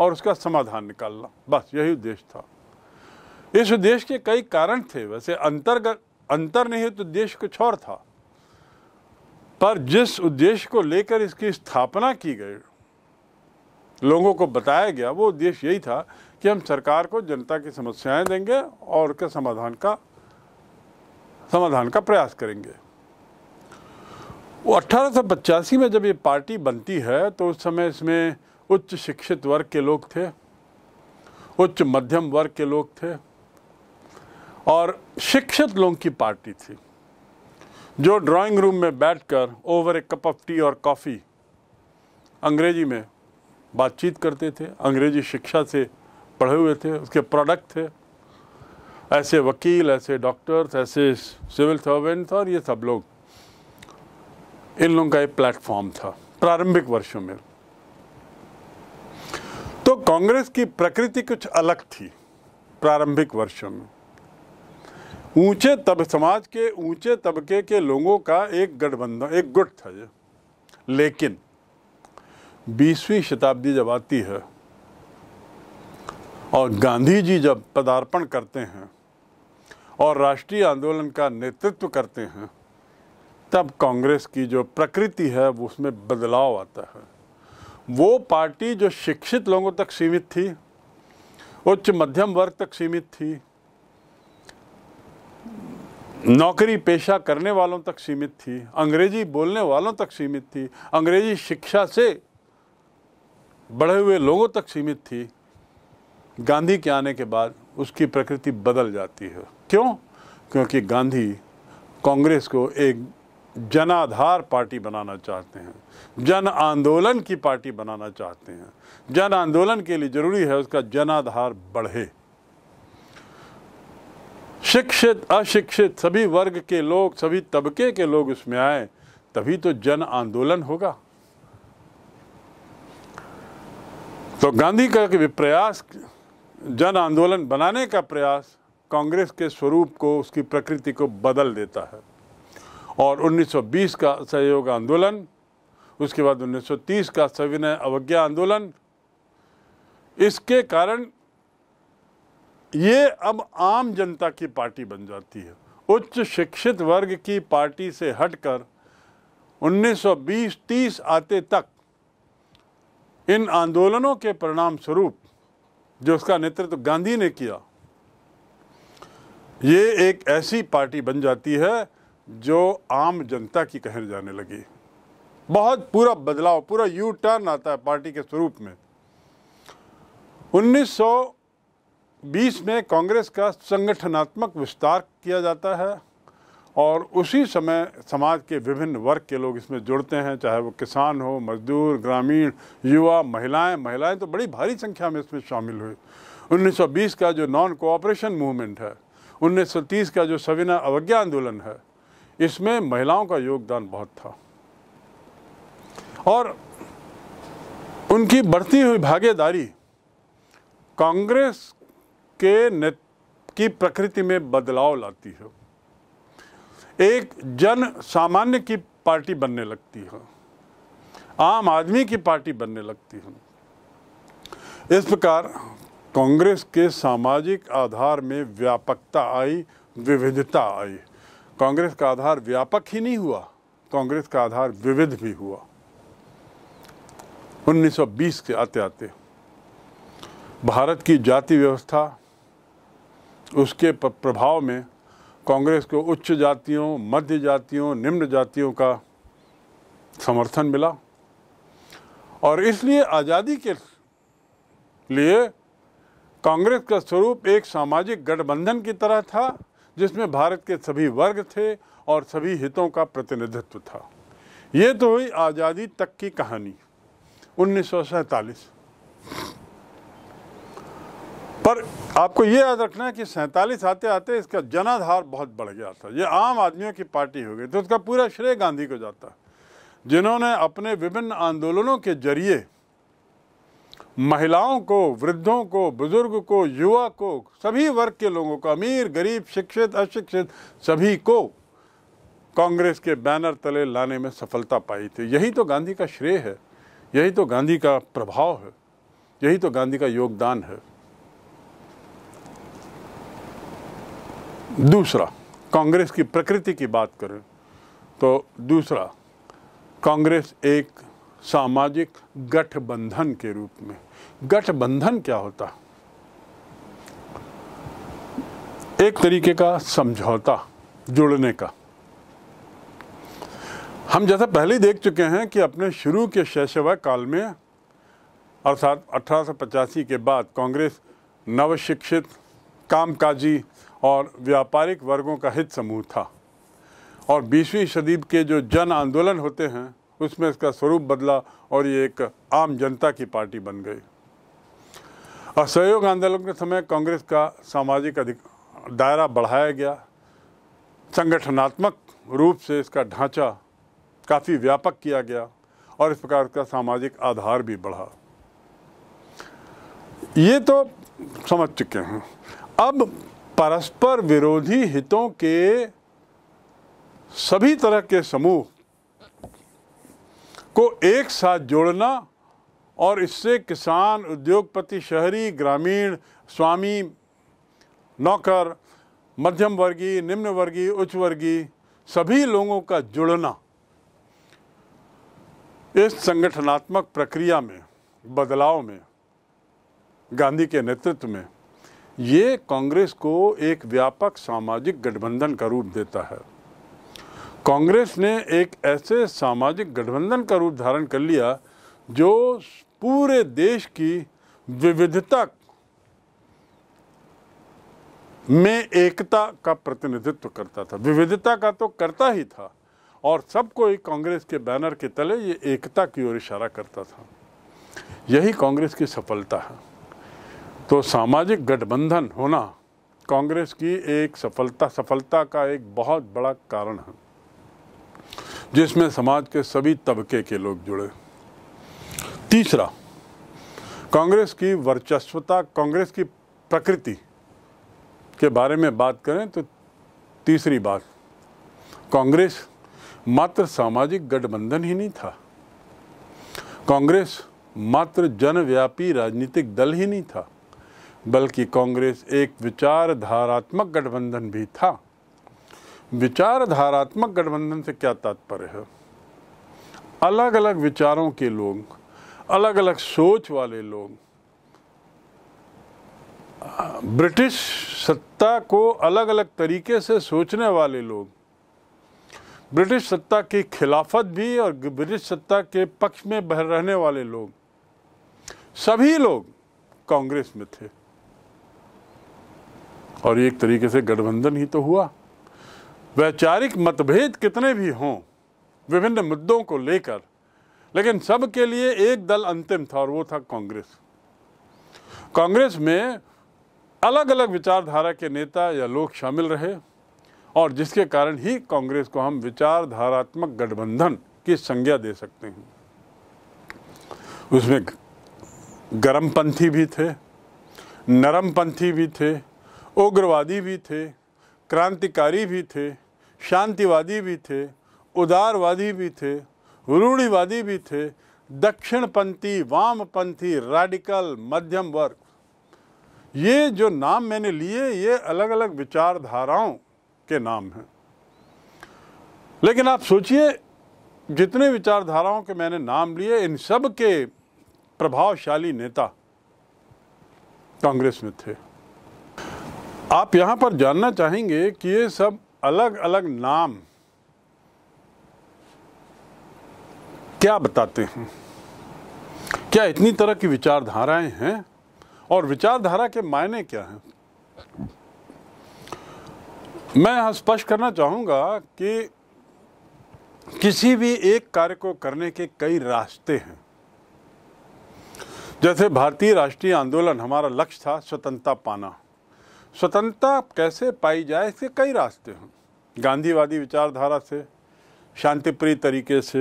और उसका समाधान निकालना बस यही उद्देश्य था इस देश के कई कारण थे वैसे अंतर अंतर नहीं तो देश कुछ और था पर जिस उद्देश्य को लेकर इसकी स्थापना की गई लोगों को बताया गया वो उद्देश्य यही था कि हम सरकार को जनता की समस्याएं देंगे और उनके समाधान का समाधान का प्रयास करेंगे वो अट्ठारह में जब ये पार्टी बनती है तो उस समय इसमें उच्च शिक्षित वर्ग के लोग थे उच्च मध्यम वर्ग के लोग थे और शिक्षित लोगों की पार्टी थी जो ड्राइंग रूम में बैठकर over a cup of tea और कॉफ़ी अंग्रेजी में बातचीत करते थे अंग्रेजी शिक्षा से पढ़े हुए थे उसके प्रोडक्ट थे ऐसे वकील ऐसे डॉक्टर्स ऐसे सिविल सर्वेंट और ये सब लोग इन लोगों का एक प्लेटफॉर्म था प्रारंभिक वर्षों में तो कांग्रेस की प्रकृति कुछ अलग थी प्रारंभिक वर्षों में ऊंचे तब समाज के ऊंचे तबके के लोगों का एक गठबंधन एक गुट था ये लेकिन बीसवीं शताब्दी जब आती है और गांधी जी जब पदार्पण करते हैं और राष्ट्रीय आंदोलन का नेतृत्व करते हैं तब कांग्रेस की जो प्रकृति है वो उसमें बदलाव आता है वो पार्टी जो शिक्षित लोगों तक सीमित थी उच्च मध्यम वर्ग तक सीमित थी नौकरी पेशा करने वालों तक सीमित थी अंग्रेजी बोलने वालों तक सीमित थी अंग्रेजी शिक्षा से बढ़े हुए लोगों तक सीमित थी गांधी के आने के बाद उसकी प्रकृति बदल जाती है क्यों क्योंकि गांधी कांग्रेस को एक जनाधार पार्टी बनाना चाहते हैं जन आंदोलन की पार्टी बनाना चाहते हैं जन आंदोलन के लिए ज़रूरी है उसका जनाधार बढ़े शिक्षित अशिक्षित सभी वर्ग के लोग सभी तबके के लोग उसमें आए तभी तो जन आंदोलन होगा तो गांधी का प्रयास जन आंदोलन बनाने का प्रयास कांग्रेस के स्वरूप को उसकी प्रकृति को बदल देता है और 1920 का सहयोग आंदोलन उसके बाद 1930 का सविनय अवज्ञा आंदोलन इसके कारण ये अब आम जनता की पार्टी बन जाती है उच्च शिक्षित वर्ग की पार्टी से हटकर 1920-30 आते तक इन आंदोलनों के परिणाम स्वरूप जो उसका नेतृत्व तो गांधी ने किया ये एक ऐसी पार्टी बन जाती है जो आम जनता की कहर जाने लगी बहुत पूरा बदलाव पूरा यू टर्न आता है पार्टी के स्वरूप में बीस में कांग्रेस का संगठनात्मक विस्तार किया जाता है और उसी समय समाज के विभिन्न वर्ग के लोग इसमें जुड़ते हैं चाहे वो किसान हो मजदूर ग्रामीण युवा महिलाएं महिलाएं तो बड़ी भारी संख्या में इसमें शामिल हुई 1920 का जो नॉन कोऑपरेशन मूवमेंट है 1930 का जो सविना अवज्ञा आंदोलन है इसमें महिलाओं का योगदान बहुत था और उनकी बढ़ती हुई भागीदारी कांग्रेस के की प्रकृति में बदलाव लाती है एक जन सामान्य की पार्टी बनने लगती है आम आदमी की पार्टी बनने लगती है इस प्रकार कांग्रेस के सामाजिक आधार में व्यापकता आई विविधता आई कांग्रेस का आधार व्यापक ही नहीं हुआ कांग्रेस का आधार विविध भी हुआ 1920 के आते आते भारत की जाति व्यवस्था उसके प्रभाव में कांग्रेस को उच्च जातियों मध्य जातियों निम्न जातियों का समर्थन मिला और इसलिए आज़ादी के लिए कांग्रेस का स्वरूप एक सामाजिक गठबंधन की तरह था जिसमें भारत के सभी वर्ग थे और सभी हितों का प्रतिनिधित्व था ये तो हुई आज़ादी तक की कहानी उन्नीस पर आपको ये याद रखना है कि सैंतालीस आते आते इसका जनाधार बहुत बढ़ गया था ये आम आदमियों की पार्टी हो गई तो उसका पूरा श्रेय गांधी को जाता जिन्होंने अपने विभिन्न आंदोलनों के जरिए महिलाओं को वृद्धों को बुजुर्ग को युवा को सभी वर्ग के लोगों को अमीर गरीब शिक्षित अशिक्षित सभी को कांग्रेस के बैनर तले लाने में सफलता पाई थी यही तो गांधी का श्रेय है यही तो गांधी का प्रभाव है यही तो गांधी का योगदान है दूसरा कांग्रेस की प्रकृति की बात करें तो दूसरा कांग्रेस एक सामाजिक गठबंधन के रूप में गठबंधन क्या होता एक तरीके का समझौता जुड़ने का हम जैसा पहले देख चुके हैं कि अपने शुरू के शैशवा काल में अर्थात अठारह के बाद कांग्रेस नवशिक्षित कामकाजी और व्यापारिक वर्गों का हित समूह था और बीसवीं सदी के जो जन आंदोलन होते हैं उसमें इसका स्वरूप बदला और ये एक आम जनता की पार्टी बन गई असहयोग आंदोलन के समय कांग्रेस का सामाजिक दायरा बढ़ाया गया संगठनात्मक रूप से इसका ढांचा काफ़ी व्यापक किया गया और इस प्रकार का सामाजिक आधार भी बढ़ा ये तो समझ चुके हैं अब परस्पर विरोधी हितों के सभी तरह के समूह को एक साथ जोड़ना और इससे किसान उद्योगपति शहरी ग्रामीण स्वामी नौकर मध्यम वर्गीय निम्न वर्गीय उच्च वर्गीय सभी लोगों का जुड़ना इस संगठनात्मक प्रक्रिया में बदलाव में गांधी के नेतृत्व में ये कांग्रेस को एक व्यापक सामाजिक गठबंधन का रूप देता है कांग्रेस ने एक ऐसे सामाजिक गठबंधन का रूप धारण कर लिया जो पूरे देश की विविधता में एकता का प्रतिनिधित्व करता था विविधता का तो करता ही था और सबको एक कांग्रेस के बैनर के तले ये एकता की ओर इशारा करता था यही कांग्रेस की सफलता है तो सामाजिक गठबंधन होना कांग्रेस की एक सफलता सफलता का एक बहुत बड़ा कारण है जिसमें समाज के सभी तबके के लोग जुड़े तीसरा कांग्रेस की वर्चस्वता कांग्रेस की प्रकृति के बारे में बात करें तो तीसरी बात कांग्रेस मात्र सामाजिक गठबंधन ही नहीं था कांग्रेस मात्र जनव्यापी राजनीतिक दल ही नहीं था बल्कि कांग्रेस एक विचारधारात्मक गठबंधन भी था विचारधारात्मक गठबंधन से क्या तात्पर्य है अलग अलग विचारों के लोग अलग अलग सोच वाले लोग ब्रिटिश सत्ता को अलग अलग तरीके से सोचने वाले लोग ब्रिटिश सत्ता की खिलाफत भी और ब्रिटिश सत्ता के पक्ष में बह रहने वाले लोग सभी लोग कांग्रेस में थे और एक तरीके से गठबंधन ही तो हुआ वैचारिक मतभेद कितने भी हों विभिन्न मुद्दों को लेकर लेकिन सब के लिए एक दल अंतिम था और वो था कांग्रेस कांग्रेस में अलग अलग विचारधारा के नेता या लोग शामिल रहे और जिसके कारण ही कांग्रेस को हम विचारधारात्मक गठबंधन की संज्ञा दे सकते हैं उसमें गर्मपंथी भी थे नरमपंथी भी थे उग्रवादी भी थे क्रांतिकारी भी थे शांतिवादी भी थे उदारवादी भी थे रूढ़ीवादी भी थे दक्षिणपंथी वामपंथी रेडिकल मध्यम वर्ग ये जो नाम मैंने लिए ये अलग अलग विचारधाराओं के नाम हैं लेकिन आप सोचिए जितने विचारधाराओं के मैंने नाम लिए इन सब के प्रभावशाली नेता कांग्रेस में थे आप यहाँ पर जानना चाहेंगे कि ये सब अलग अलग नाम क्या बताते हैं क्या इतनी तरह की विचारधाराएं हैं और विचारधारा के मायने क्या हैं मैं यहां स्पष्ट करना चाहूंगा कि किसी भी एक कार्य को करने के कई रास्ते हैं जैसे भारतीय राष्ट्रीय आंदोलन हमारा लक्ष्य था स्वतंत्रता पाना स्वतंत्रता कैसे पाई जाए इसके कई रास्ते हैं गांधीवादी विचारधारा से शांतिप्रिय तरीके से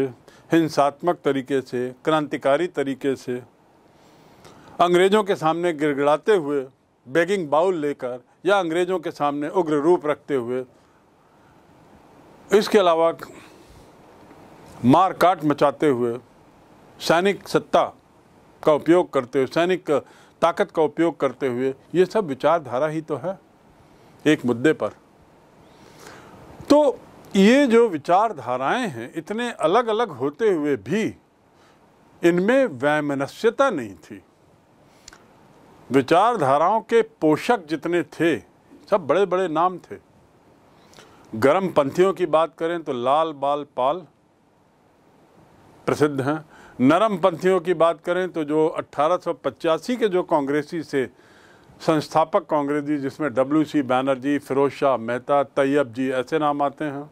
हिंसात्मक तरीके से क्रांतिकारी तरीके से अंग्रेज़ों के सामने गिड़गिड़ाते हुए बेगिंग बाउल लेकर या अंग्रेज़ों के सामने उग्र रूप रखते हुए इसके अलावा मार काट मचाते हुए सैनिक सत्ता का उपयोग करते हुए सैनिक ताकत का उपयोग करते हुए ये सब विचारधारा ही तो है एक मुद्दे पर तो ये जो विचारधाराएं हैं इतने अलग अलग होते हुए भी इनमें वैमनस्यता नहीं थी विचारधाराओं के पोषक जितने थे सब बड़े बड़े नाम थे गर्म पंथियों की बात करें तो लाल बाल पाल प्रसिद्ध हैं नरम पंथियों की बात करें तो जो अट्ठारह के जो कांग्रेसी से संस्थापक कांग्रेसी जिसमें W C Banerjee Firoz Shah Mehta Tyabji ऐसे नाम आते हैं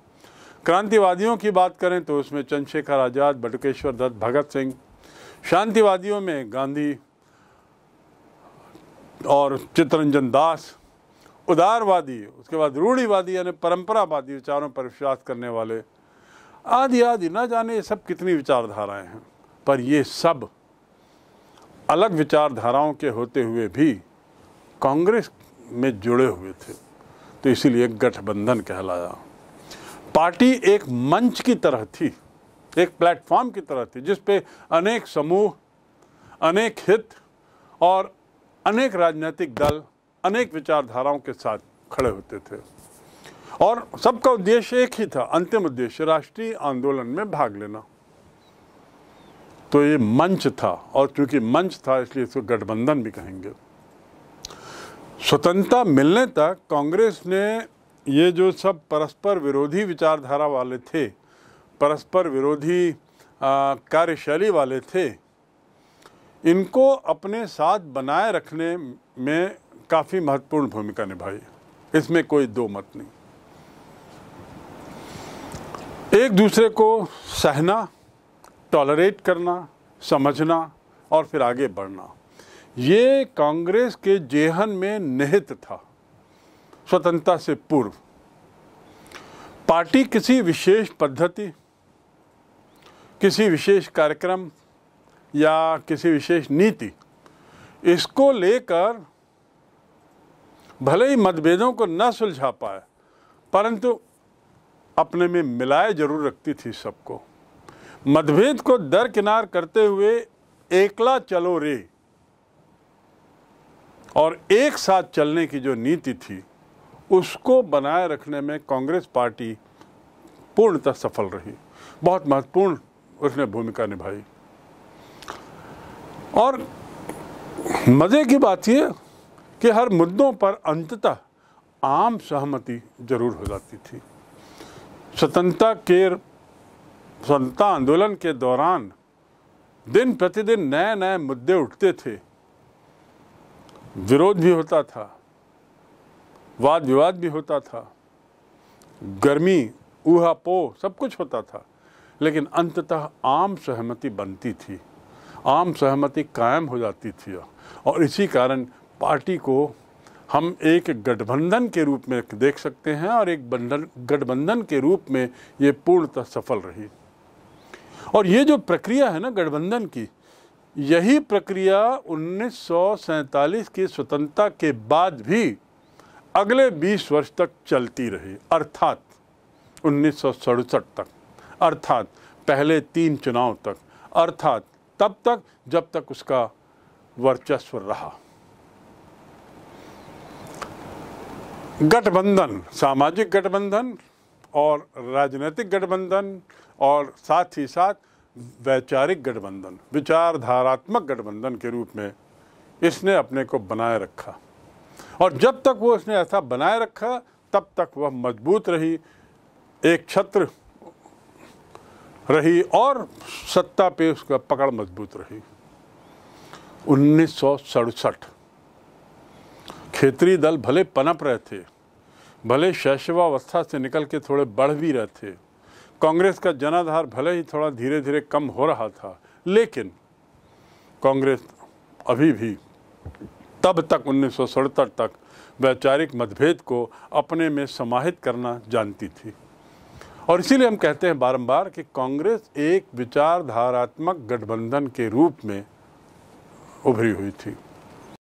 क्रांतिवादियों की बात करें तो उसमें चंद्रशेखर आज़ाद बटुकेश्वर दत्त भगत सिंह शांतिवादियों में गांधी और चित्रंजन दास उदारवादी उसके बाद रूढ़ीवादी यानी परंपरावादी विचारों पर विश्वास करने वाले आदि आदि ना जाने ये सब कितनी विचारधाराएं हैं पर ये सब अलग विचारधाराओं के होते हुए भी कांग्रेस में जुड़े हुए थे तो इसीलिए गठबंधन कहलाया पार्टी एक मंच की तरह थी एक प्लेटफॉर्म की तरह थी जिस पे अनेक समूह अनेक हित और अनेक राजनीतिक दल अनेक विचारधाराओं के साथ खड़े होते थे और सबका उद्देश्य एक ही था अंतिम उद्देश्य राष्ट्रीय आंदोलन में भाग लेना तो ये मंच था और चूंकि मंच था इसलिए इसको गठबंधन भी कहेंगे स्वतंत्रता मिलने तक कांग्रेस ने ये जो सब परस्पर विरोधी विचारधारा वाले थे परस्पर विरोधी कार्यशैली वाले थे इनको अपने साथ बनाए रखने में काफ़ी महत्वपूर्ण भूमिका निभाई इसमें कोई दो मत नहीं एक दूसरे को सहना टॉलरेट करना समझना और फिर आगे बढ़ना ये कांग्रेस के जेहन में निहित था स्वतंत्रता से पूर्व पार्टी किसी विशेष पद्धति किसी विशेष कार्यक्रम या किसी विशेष नीति इसको लेकर भले ही मतभेदों को न सुलझा पाए परंतु अपने में मिलाए जरूर रखती थी सबको मतभेद को दरकिनार करते हुए एकला चलो रे और एक साथ चलने की जो नीति थी उसको बनाए रखने में कांग्रेस पार्टी पूर्णतः सफल रही बहुत महत्वपूर्ण उसने भूमिका निभाई और मज़े की बात यह कि हर मुद्दों पर अंततः आम सहमति जरूर हो जाती थी स्वतंत्रता केर स्वतंत्रता आंदोलन के दौरान दिन प्रतिदिन नए नए मुद्दे उठते थे विरोध भी होता था वाद विवाद भी होता था गर्मी ऊहा पो सब कुछ होता था लेकिन अंततः आम सहमति बनती थी आम सहमति कायम हो जाती थी और इसी कारण पार्टी को हम एक गठबंधन के रूप में देख सकते हैं और एक बंधन गठबंधन के रूप में ये पूर्णतः सफल रही और ये जो प्रक्रिया है ना गठबंधन की यही प्रक्रिया उन्नीस की स्वतंत्रता के बाद भी अगले 20 वर्ष तक चलती रही अर्थात उन्नीस तक अर्थात पहले तीन चुनाव तक अर्थात तब तक जब तक उसका वर्चस्व रहा गठबंधन सामाजिक गठबंधन और राजनीतिक गठबंधन और साथ ही साथ वैचारिक गठबंधन विचारधारात्मक गठबंधन के रूप में इसने अपने को बनाए रखा और जब तक वो इसने ऐसा बनाए रखा तब तक वह मजबूत रही एक छत्र रही और सत्ता पे उसका पकड़ मजबूत रही उन्नीस क्षेत्रीय दल भले पनप रहे थे भले शैशवावस्था से निकल के थोड़े बढ़ भी रहे थे कांग्रेस का जनाधार भले ही थोड़ा धीरे धीरे कम हो रहा था लेकिन कांग्रेस अभी भी तब तक उन्नीस तक वैचारिक मतभेद को अपने में समाहित करना जानती थी और इसीलिए हम कहते हैं बारंबार कि कांग्रेस एक विचारधारात्मक गठबंधन के रूप में उभरी हुई थी